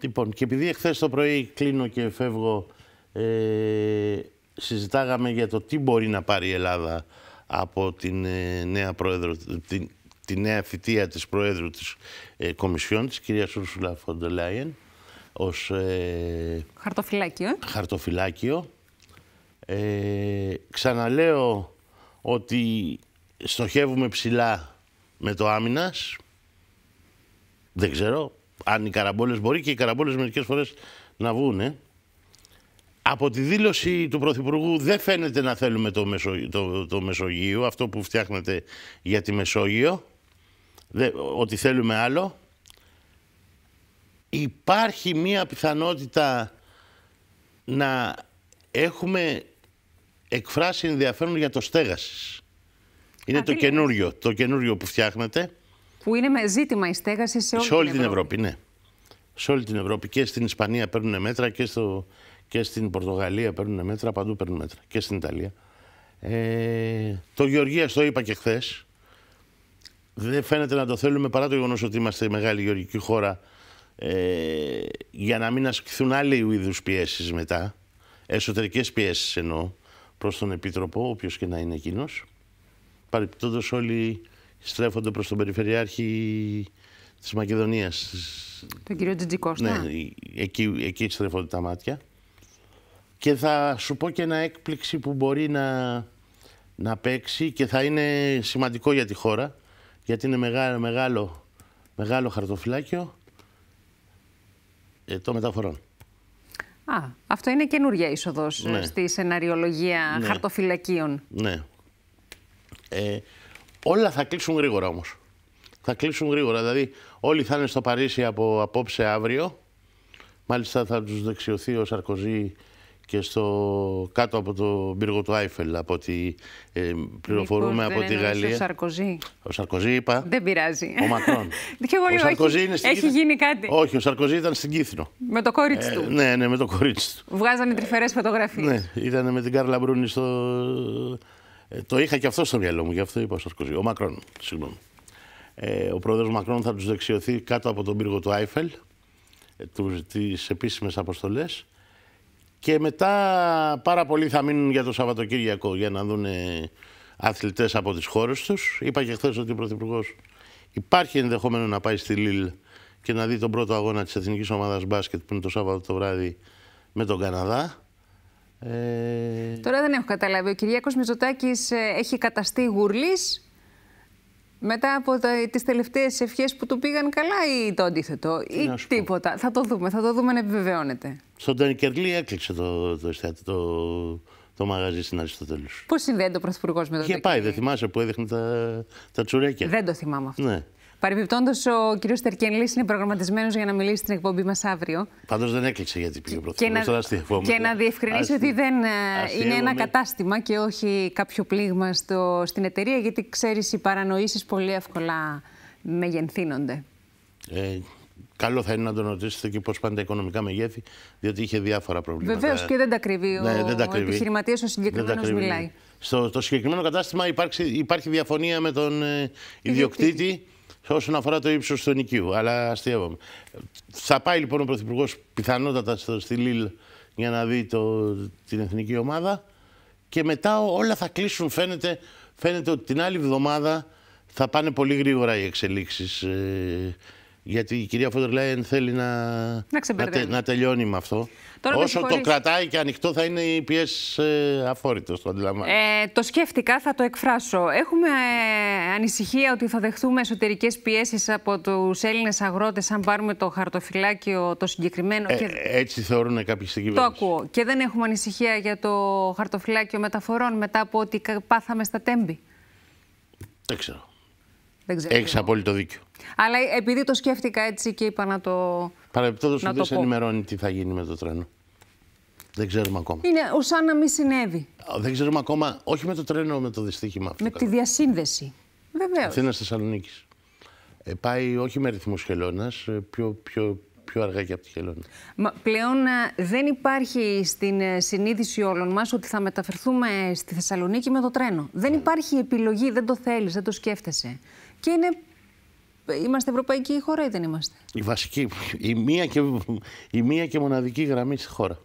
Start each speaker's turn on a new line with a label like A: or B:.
A: Λοιπόν, και επειδή εχθές το πρωί κλείνω και φεύγω, ε, συζητάγαμε για το τι μπορεί να πάρει η Ελλάδα από την ε, νέα πρόεδρο, την, τη νέα θητεία της Προέδρου της ε, Κομισιόν, της κυρίας Ούρσουλα Φοντελάιεν, ως... Ε,
B: χαρτοφυλάκιο. Ε.
A: Χαρτοφυλάκιο. ξαναλέω ότι στοχεύουμε ψηλά με το άμυνας. Δεν ξέρω, αν οι καραμπόλες μπορεί και οι καραμπόλες μερικές φορές να βγουν. Ε. Από τη δήλωση του Πρωθυπουργού δεν φαίνεται να θέλουμε το, Μεσο, Μεσογείο, αυτό που φτιάχνετε για τη Μεσόγειο, δε, ότι θέλουμε άλλο. Υπάρχει μία πιθανότητα να έχουμε εκφράσει ενδιαφέρον για το στέγασης. Είναι το καινούριο, το καινούριο που φτιάχνετε
B: που είναι με ζήτημα η στέγαση σε όλη, σε όλη την, Ευρώπη.
A: Ευρώπη. Ναι. Σε όλη την Ευρώπη. Και στην Ισπανία παίρνουν μέτρα και, στο, και στην Πορτογαλία παίρνουν μέτρα. Παντού παίρνουν μέτρα. Και στην Ιταλία. Ε, το Γεωργίας, το είπα και χθες. Δεν φαίνεται να το θέλουμε παρά το γεγονός ότι είμαστε μεγάλη γεωργική χώρα. Ε, για να μην ασκηθούν άλλοι είδους πιέσεις μετά. Εσωτερικές πιέσεις εννοώ προς τον Επίτροπο, όποιος και να είναι εκείνος. Παρεπιπτόντω, όλοι στρέφονται προς τον Περιφερειάρχη της Μακεδονίας. Τον κύριο Τζιτζικώστα. Ναι, εκεί, εκεί στρέφονται τα μάτια. Και θα σου πω και ένα έκπληξη που μπορεί να, να παίξει και θα είναι σημαντικό για τη χώρα, γιατί είναι μεγάλο, μεγάλο, μεγάλο χαρτοφυλάκιο ε, μεταφορών.
B: Α, αυτό είναι καινούργια είσοδος ε, ναι. στη σεναριολογία ναι. χαρτοφυλακίων.
A: Ναι. Ε, Όλα θα κλείσουν γρήγορα όμως. Θα κλείσουν γρήγορα. Δηλαδή, όλοι θα είναι στο Παρίσι από απόψε αύριο. Μάλιστα, θα τους δεξιωθεί ο Σαρκοζή και στο, κάτω από το πύργο του Άιφελ, από ό,τι ε, πληροφορούμε από τη Γαλλία. Ο
B: Σαρκοζή.
A: Ο Σαρκοζή είπα.
B: Δεν πειράζει. Ο Μακρόν. ο Σαρκοζή είναι στην έχει γίνει κάτι.
A: Όχι, ο Σαρκοζή ήταν στην Κύθρο.
B: Με το κόριτσι ε, του.
A: Ναι, ναι, με το κόριτσι του.
B: Βγάζανε τρυφερές φωτογραφίες. ναι,
A: ήταν με την Κάρλα Μπρούνη στο, ε, το είχα και αυτό στο μυαλό μου, γι' αυτό είπα στο Σκοζί. Ο Μακρόν, συγγνώμη. Ε, ο πρόεδρος Μακρόν θα τους δεξιωθεί κάτω από τον πύργο του Άιφελ, ε, τις επίσημες αποστολές. και μετά πάρα πολλοί θα μείνουν για το Σαββατοκύριακο για να δουν αθλητές από τις χώρες τους. Είπα και χθες ότι ο Πρωθυπουργός υπάρχει ενδεχόμενο να πάει στη Λίλ και να δει τον πρώτο αγώνα της Εθνικής Ομάδας Μπάσκετ που είναι το Σάββατο το βράδυ με τον Καναδά. Ε,
B: Τώρα δεν έχω καταλάβει. Ο Κυριάκος Μητσοτάκης ε, έχει καταστεί γουρλής μετά από τις τελευταίες ευχές που του πήγαν καλά ή το αντίθετο ή τίποτα. Θα το δούμε, θα το δούμε να επιβεβαιώνεται.
A: Στον Τενικερλή έκλεισε το, το, το, το μαγαζί στην Αριστοτέλους. Πώς συνδέεται ο πρωθυπουργός με το Είχε πάει, δεν θυμάσαι που έδειχνε τα, τα τσουρέκια. Δεν το θυμάμαι αυτό. Ναι.
B: Παρεμπιπτόντως, ο κύριος Τερκενλής είναι προγραμματισμένος για να μιλήσει στην εκπομπή μας αύριο.
A: Πάντως δεν έκλεισε γιατί πήγε ο Και, να, και να
B: διευκρινίσει ότι δεν ε, είναι ένα κατάστημα και όχι κάποιο πλήγμα στο, στην εταιρεία, γιατί ξέρεις, οι παρανοήσεις πολύ εύκολα μεγενθύνονται.
A: Ε, Καλό θα είναι να τον ρωτήσετε και πώς πάνε τα οικονομικά μεγέθη, διότι είχε διάφορα προβλήματα. Βεβαίως και
B: δεν τα κρύβει ναι, ο, επιχειρηματίας, ο συγκεκριμένο μιλάει.
A: Στο, συγκεκριμένο κατάστημα υπάρχει διαφωνία με τον ε, ιδιοκτήτη όσον αφορά το ύψος του νοικίου. Αλλά αστειεύομαι. Θα πάει λοιπόν ο Πρωθυπουργός πιθανότατα στη Λίλ για να δει το, την εθνική ομάδα. Και μετά όλα θα κλείσουν. Φαίνεται, φαίνεται ότι την άλλη εβδομάδα θα πάνε πολύ γρήγορα οι εξελίξεις ε, γιατί η κυρία Φόντερ Λάιεν θέλει να, να, τελειώνει με αυτό. Όσο το κρατάει και ανοιχτό θα είναι η πιέση ε, αφόρητο, το
B: Ε, το σκέφτηκα, θα το εκφράσω. Έχουμε ε, ανησυχία ότι θα δεχθούμε εσωτερικές πιέσεις από τους Έλληνες αγρότες, αν πάρουμε το χαρτοφυλάκιο το συγκεκριμένο. Ε,
A: έτσι θεωρούν κάποιοι στην κυβέρνηση.
B: Το ακούω. Και δεν έχουμε ανησυχία για το χαρτοφυλάκιο μεταφορών μετά από ό,τι πάθαμε στα τέμπη. Δεν ξέρω. Έχει
A: απόλυτο δίκιο.
B: Αλλά επειδή το σκέφτηκα έτσι και είπα να το.
A: Παρεπιπτόντω, δεν σε ενημερώνει τι θα γίνει με το τρένο. Δεν ξέρουμε ακόμα.
B: Είναι ω αν να μην συνέβη.
A: Δεν ξέρουμε ακόμα, όχι με το τρένο, με το δυστύχημα αυτό. Με τη
B: διασύνδεση. Βεβαίως. Αθήνας
A: Θεσσαλονίκης. Ε, πάει όχι με ρυθμού χελώνας, ε, πιο πιο αργά και από τη χελώνη.
B: Μα, πλέον ε, δεν υπάρχει στην ε, συνείδηση όλων μας ότι θα μεταφερθούμε στη Θεσσαλονίκη με το τρένο. Δεν ναι. υπάρχει επιλογή, δεν το θέλεις, δεν το σκέφτεσαι. Και είναι Είμαστε ευρωπαϊκή χώρα ή δεν είμαστε.
A: Η βασική, η μία και, η μία και μοναδική γραμμή στη χώρα.